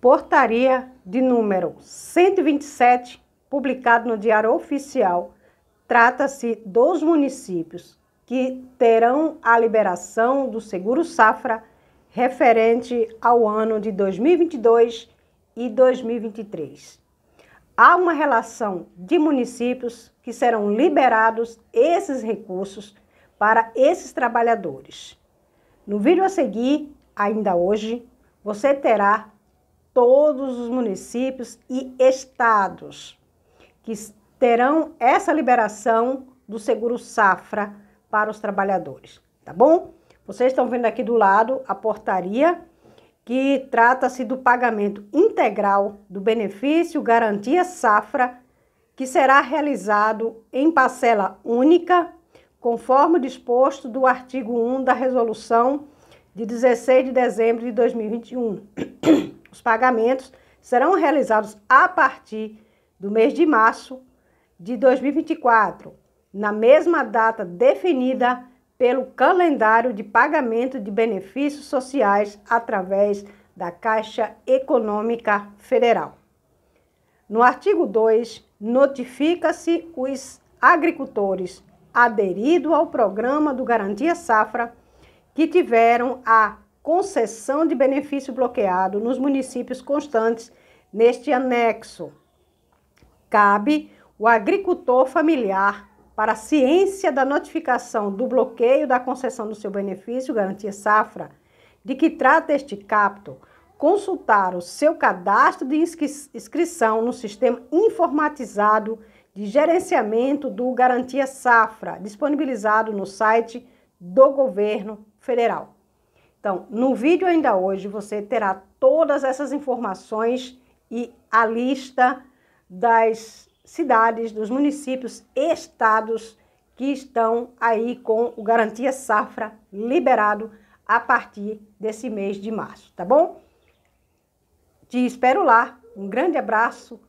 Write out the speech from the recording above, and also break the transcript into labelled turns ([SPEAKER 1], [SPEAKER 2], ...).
[SPEAKER 1] Portaria de número 127, publicado no Diário Oficial, trata-se dos municípios que terão a liberação do seguro safra referente ao ano de 2022 e 2023. Há uma relação de municípios que serão liberados esses recursos para esses trabalhadores. No vídeo a seguir, ainda hoje, você terá todos os municípios e estados que terão essa liberação do seguro safra para os trabalhadores, tá bom? Vocês estão vendo aqui do lado a portaria que trata-se do pagamento integral do benefício garantia safra que será realizado em parcela única, conforme disposto do artigo 1 da resolução de 16 de dezembro de 2021. Os pagamentos serão realizados a partir do mês de março de 2024, na mesma data definida pelo calendário de pagamento de benefícios sociais através da Caixa Econômica Federal. No artigo 2, notifica-se os agricultores aderidos ao programa do Garantia Safra que tiveram a concessão de benefício bloqueado nos municípios constantes neste anexo. Cabe o agricultor familiar para ciência da notificação do bloqueio da concessão do seu benefício, garantia safra, de que trata este capto, consultar o seu cadastro de inscrição no sistema informatizado de gerenciamento do Garantia Safra, disponibilizado no site do Governo Federal. Então, no vídeo ainda hoje você terá todas essas informações e a lista das cidades, dos municípios, estados que estão aí com o Garantia Safra liberado a partir desse mês de março, tá bom? Te espero lá. Um grande abraço.